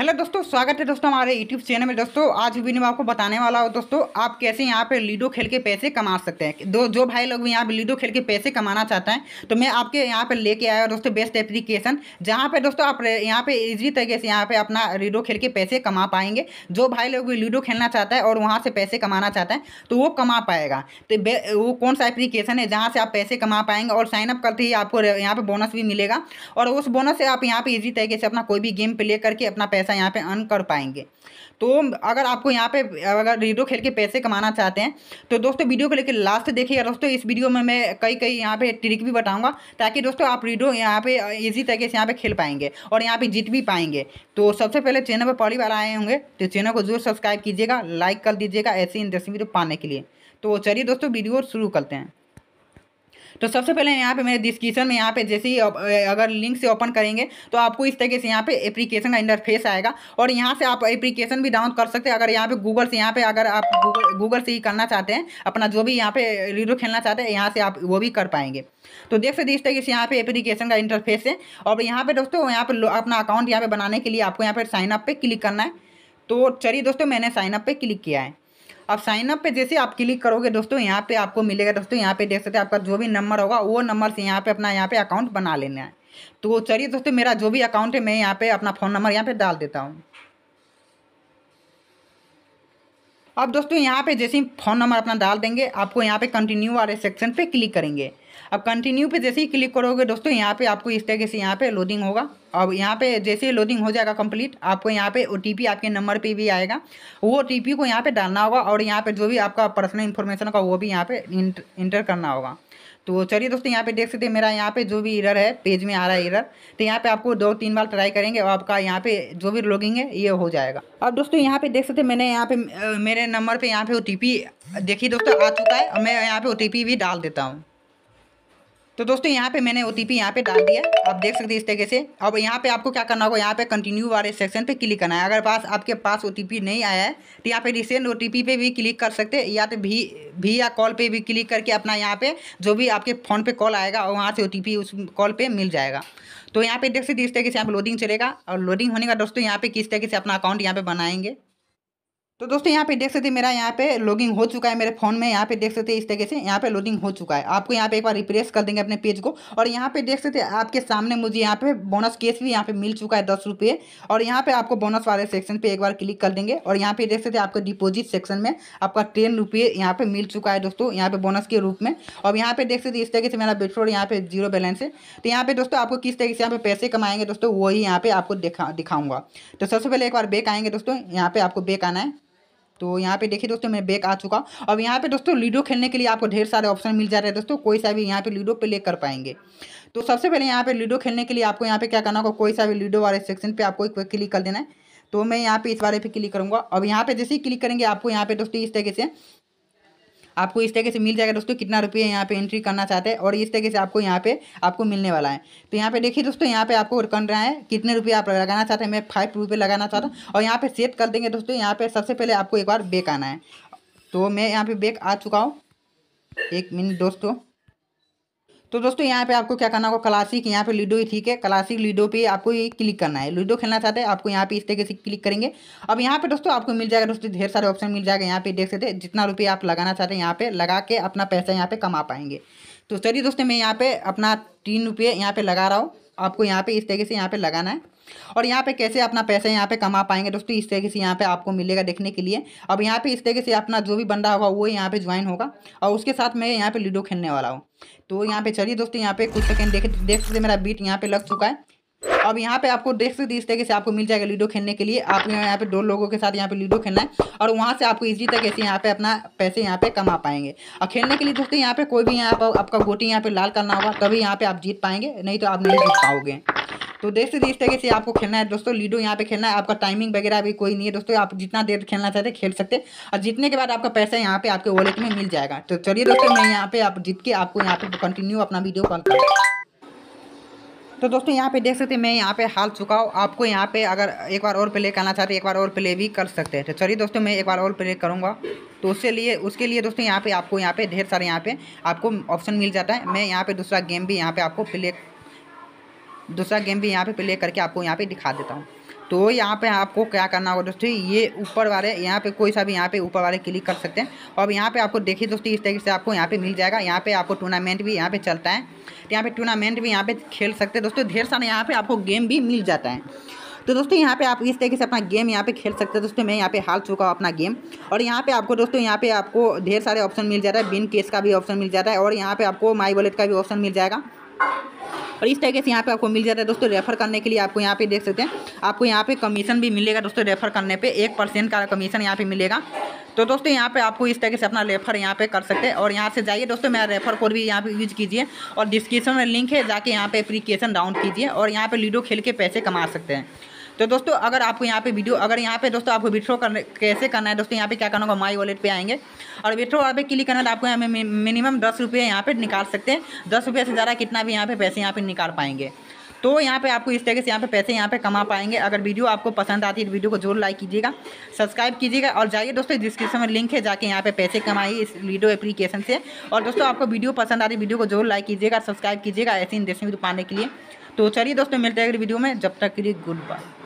hello दोस्तों स्वागत है दोस्तों हमारे यूट्यूब चैनल में दोस्तों आज भी मैं आपको बताने वाला हो दोस्तों आप कैसे यहाँ पे लीडो खेल के पैसे कमा सकते हैं दो जो भाई लोग भी यहाँ पे लूडो खेल के पैसे कमाना चाहते हैं तो मैं आपके यहाँ पे लेके आया हूँ दोस्तों बेस्ट एप्लीकेशन जहाँ पे दोस्तों आप यहाँ पे इजी तरीके से यहाँ पे अपना लूडो खेल के पैसे कमा पाएंगे जो भाई लोग लूडो खेलना चाहता है और वहाँ से पैसे कमाना चाहता है तो वो कमा पाएगा तो वो कौन सा एप्लीकेशन है जहाँ से आप पैसे कमा पाएंगे और साइनअप करते ही आपको यहाँ पर बोनस भी मिलेगा और उस बोनस से आप यहाँ पर ईजी तरीके से अपना कोई भी गेम प्ले करके अपना पैसा पैसा यहाँ पे अर्न कर पाएंगे तो अगर आपको यहाँ पे अगर रीडो खेल के पैसे कमाना चाहते हैं तो दोस्तों वीडियो को लेकर लास्ट देखिएगा दोस्तों इस वीडियो में मैं कई कई यहाँ पे ट्रिक भी बताऊँगा ताकि दोस्तों आप रीडो यहाँ पे इजी तरीके से यहाँ पे खेल पाएंगे और यहाँ पे जीत भी पाएंगे तो सबसे पहले चैनल पर पहली बार आए होंगे तो चैनल को जरूर सब्सक्राइब कीजिएगा लाइक कर दीजिएगा ऐसी इंटरेस्टिंग वीडियो पाने के लिए तो चलिए दोस्तों वीडियो शुरू करते हैं तो सबसे पहले यहाँ पे मेरे डिस्क्रिप्शन में यहाँ पे जैसे ही अगर लिंक से ओपन करेंगे तो आपको इस तरीके से यहाँ पे एप्लीकेशन का इंटरफेस आएगा और यहाँ से आप एप्लीकेशन भी डाउन कर सकते हैं अगर यहाँ पे गूगल से यहाँ पे अगर आप गूगल गूगल से ही करना चाहते हैं अपना जो भी यहाँ पे लीडो खेलना चाहते हैं यहाँ से आप वो भी कर पाएंगे तो देख सकते इस तरीके से यहाँ पे एप्लीकेशन का इंटरफेस है और यहाँ पे दोस्तों यहाँ पे अपना अकाउंट यहाँ पे बनाने के लिए आपको यहाँ पे साइनअप पर पे क्लिक करना है तो चलिए दोस्तों मैंने साइनअप पर पे क्लिक किया है साइन साइनअप पे जैसे आप क्लिक करोगे दोस्तों यहाँ पे आपको मिलेगा दोस्तों यहाँ पे देख सकते हैं आपका जो भी नंबर होगा वो नंबर से यहाँ पे अपना यहाँ पे अकाउंट बना लेना है तो चलिए दोस्तों मेरा जो भी अकाउंट है मैं यहाँ पे अपना फ़ोन नंबर यहाँ पे डाल देता हूँ अब दोस्तों यहाँ पे जैसे ही फ़ोन नंबर अपना डाल देंगे आपको यहाँ पे कंटिन्यू वाले सेक्शन पे क्लिक करेंगे अब कंटिन्यू पे जैसे ही क्लिक करोगे दोस्तों यहाँ पे आपको इस तरीके से यहाँ पे लोडिंग होगा अब यहाँ पे जैसे लोडिंग हो जाएगा कंप्लीट आपको यहाँ पे ओ आपके नंबर पे भी आएगा वो ओ को यहाँ पे डालना होगा और यहाँ पे जो भी आपका पर्सनल इन्फॉर्मेशन होगा वो भी यहाँ पे इंटर करना होगा तो चलिए दोस्तों यहाँ पे देख सकते हैं मेरा यहाँ पे जो भी इरर है पेज में आ रहा है इरर तो यहाँ पे आपको दो तीन बार ट्राई करेंगे और आपका यहाँ पे जो भी लॉगिंग है ये हो जाएगा अब दोस्तों यहाँ पे देख सकते हैं मैंने यहाँ पे मेरे नंबर पे यहाँ पे ओ देखिए दोस्तों आ चुका है और मैं यहाँ पे ओ भी डाल देता हूँ तो दोस्तों यहाँ पे मैंने ओ टी पी यहाँ पे डाल दिया आप देख सकते हैं इस तरीके से अब यहाँ पे आपको क्या करना होगा यहाँ पे कंटिन्यू वाले सेक्शन पे क्लिक करना है अगर पास आपके पास ओ टी पी नहीं आया है तो यहाँ पे रिसेंट ओ टी पी पे भी क्लिक कर सकते हैं या तो भी भी या कॉल पे भी क्लिक करके अपना यहाँ पे जो भी आपके फ़ोन पे कॉल आएगा और वहाँ से ओ टी पी उस कॉल पर मिल जाएगा तो यहाँ पे देख सकते इस तरीके से आप लोडिंग चलेगा और लोडिंग होने का दोस्तों यहाँ पे किस तरीके से अपना अकाउंट यहाँ पे बनाएंगे तो दोस्तों यहाँ पे देख सकते हैं मेरा यहाँ पे लॉगिंग हो चुका है मेरे फोन में यहाँ पे देख सकते हैं इस तरीके से यहाँ पे लॉगिंग हो चुका है आपको यहाँ पे एक बार रिप्रेस कर देंगे अपने पेज को और यहाँ पे देख सकते हैं आपके सामने मुझे यहाँ पे बोनस केस भी यहाँ पे मिल चुका है दस रुपये और यहाँ पे आपको बोनस वाले सेक्शन पर एक बार क्लिक कर देंगे और यहाँ पे देख सकते हैं आपको डिपोजिट सेक्शन में आपका टेन रुपये यहाँ पे मिल चुका है दोस्तों यहाँ पे बोनस के रूप में और यहाँ पे देख सकते इस तरीके से मेरा बेटफोर यहाँ पे जीरो बैलेंस है तो यहाँ पे दोस्तों आपको किस तरीके से यहाँ पे पैसे कमाएंगे दोस्तों वही यहाँ पे आपको दिखा दिखाऊंगा तो सबसे पहले एक बार बेक आएंगे दोस्तों यहाँ पे आपको बेक आना है तो यहाँ पे देखिए दोस्तों मैं बैक आ चुका अब यहाँ पे दोस्तों लूडो खेलने के लिए आपको ढेर सारे ऑप्शन मिल जा रहे हैं दोस्तों कोई सा भी यहाँ पे लूडो प्ले कर पाएंगे तो सबसे पहले यहाँ पे लूडो खेलने के लिए आपको यहाँ पे क्या करना होगा कोई सा भी लूडो वाले सेक्शन पे आपको एक क्लिक कर देना है तो मैं यहाँ पे इस बारे पे क्लिक करूँगा अब यहाँ पे जैसे ही क्लिक करेंगे आपको यहाँ पे दोस्तों इस तरीके से आपको इस तरीके से मिल जाएगा दोस्तों कितना रुपये यहाँ पे एंट्री करना चाहते हैं और इस तरीके से आपको यहाँ पे आपको मिलने वाला है तो यहाँ पे देखिए दोस्तों यहाँ पे आपको कन रहा है कितने रुपये आप लगाना चाहते हैं मैं फाइव रुपये लगाना चाहता हूँ और यहाँ पे सेट कर देंगे दोस्तों यहाँ पे सबसे पहले आपको एक बार बेक आना है तो मैं यहाँ पे बेक आ चुका हूँ एक मिनट दोस्तों तो दोस्तों यहाँ पे आपको क्या करना होगा क्लासिक यहाँ पे लूडो ही ठीक है क्लासिक लूडो पे आपको ये क्लिक करना है लूडो खेलना चाहते हैं आपको यहाँ पे इस तरीके से क्लिक करेंगे अब यहाँ पे दोस्तों आपको मिल जाएगा दोस्तों ढेर सारे ऑप्शन मिल जाएगा यहाँ पे देख सकते हैं जितना रुपये आप लगाना चाहते हैं यहाँ पे लगा के अपना पैसा यहाँ पे कमा पाएंगे तो चलिए दोस्तों मैं यहाँ पे अपना तीन रुपये यहाँ पे लगा रहा हूँ आपको यहाँ पे इस तरीके से यहाँ पे लगाना है और यहाँ पे कैसे अपना पैसे यहाँ पे कमा पाएंगे दोस्तों इस तरीके से यहाँ पे आपको मिलेगा देखने के लिए अब यहाँ पे इस तरीके से अपना जो भी बंदा होगा वो यहाँ पे ज्वाइन होगा और उसके साथ मैं यहाँ पे लूडो खेलने वाला हूँ तो यहाँ पे चलिए दोस्तों यहाँ पे कुछ सेकेंड देख देख सकते मेरा बीट यहाँ पे लग चुका है अब यहाँ पे आपको देख सकते इस तरीके से आपको मिल जाएगा लूडो खेलने के लिए आप यहाँ पे दो लोगों के साथ यहाँ पे लूडो खेलना है और वहाँ से आपको इजी तरीके से यहाँ पे अपना पैसे यहाँ पे कमा पाएंगे और खेलने के लिए दोस्तों यहाँ पे कोई भी यहाँ पर आपका गोटी यहाँ पे लाल करना होगा तभी यहाँ पे आप जीत पाएंगे नहीं तो आप नहीं जीत पाओगे तो देख सकते इस तरीके से आपको खेलना है दोस्तों लूडो यहाँ पे खेलना है आपका टाइमिंग वगैरह भी कोई नहीं है दोस्तों आप जितना देर खेलना चाहते खेल सकते और जीतने के बाद आपका पैसा यहाँ पे आपके वॉलेट में मिल जाएगा तो चलिए दोस्तों मैं यहाँ पे आप जीत के आपको यहाँ पे कंटिन्यू अपना वीडियो कॉल कर तो दोस्तों यहाँ पे देख सकते हैं मैं यहाँ पे हाल चुका हूँ आपको यहाँ पे अगर एक बार और प्ले करना चाहते एक बार और प्ले भी कर सकते हैं तो चलिए दोस्तों मैं एक बार और प्ले करूँगा तो उसके लिए उसके लिए दोस्तों यहाँ पे आपको यहाँ पे ढेर सारे यहाँ पे आपको ऑप्शन मिल जाता है मैं यहाँ पे दूसरा गेम भी यहाँ पे आपको प्ले दूसरा गेम भी यहाँ पे प्ले करके आपको यहाँ पे दिखा देता हूँ तो यहाँ पे आपको क्या करना होगा दोस्तों ये ऊपर वाले यहाँ पे कोई सा भी यहाँ पे ऊपर वाले क्लिक कर सकते हैं और यहाँ पे आपको देखिए दोस्तों इस तरीके से आपको यहाँ पे मिल जाएगा यहाँ पे आपको टूर्नामेंट भी यहाँ पे चलता है तो यहाँ पे टूर्नामेंट भी यहाँ पे खेल सकते हैं दोस्तों ढेर सारे यहाँ पे आपको गेम भी मिल जाता है तो दोस्तों यहाँ पे आप इस तरीके से अपना गेम यहाँ पे खेल सकते हैं दोस्तों मैं यहाँ पे हार चुका हूँ अपना गेम और यहाँ पे आपको दोस्तों यहाँ पे आपको ढेर सारे ऑप्शन मिल जाता है बिन केस का भी ऑप्शन मिल जाता है और यहाँ पे आपको माई वॉलेट का भी ऑप्शन मिल जाएगा और इस तरीके से यहाँ पे आपको मिल जाता है दोस्तों रेफर करने के लिए आपको यहाँ पे देख सकते हैं आपको यहाँ पे कमीशन भी मिलेगा दोस्तों रेफर करने पे एक परसेंट का कमीशन यहाँ पे मिलेगा तो दोस्तों यहाँ पे आपको इस तरीके से अपना रेफर यहाँ पे कर सकते हैं और यहाँ से जाइए दोस्तों मेरा रेफर कोड भी यहाँ पे यूज कीजिए और डिस्क्रिप्शन में लिंक है जाके यहाँ पे एप्लीकेशन डाउन कीजिए और यहाँ पे लूडो खेल के पैसे कमा सकते हैं तो दोस्तों अगर आपको यहाँ पे वीडियो अगर यहाँ पे दोस्तों आपको विथ्रो करने कैसे करना है दोस्तों यहाँ पे क्या करना होगा माई वॉलेट पे आएंगे और विथ्रो पे क्लिक करना तो आपको यहाँ मिनिमम दस रुपये यहाँ पे निकाल सकते हैं दस रुपये से ज़्यादा कितना भी यहाँ पे पैसे यहाँ पे निकाल पाएंगे तो यहाँ पे आपको इस तरीके से यहाँ पे पैसे यहाँ पे कमा पाएंगे अगर वीडियो आपको पसंद आती है तो वीडियो को जरूर लाइक कीजिएगा सब्सक्राइब कीजिएगा और जाइए दोस्तों डिस्क्रिप्शन में लिंक है जाके यहाँ पे पैसे कमाइए इस वीडियो एप्लीकेशन से और दोस्तों आपको वीडियो पसंद आती है वीडियो को जरूर लाइक कीजिएगा सब्सक्राइब कीजिएगा ऐसे इंटरेस्टिंग वीडियो पाने के लिए तो चलिए दोस्तों मिलते हैं अगले वीडियो में जब तक के लिए गुड बाय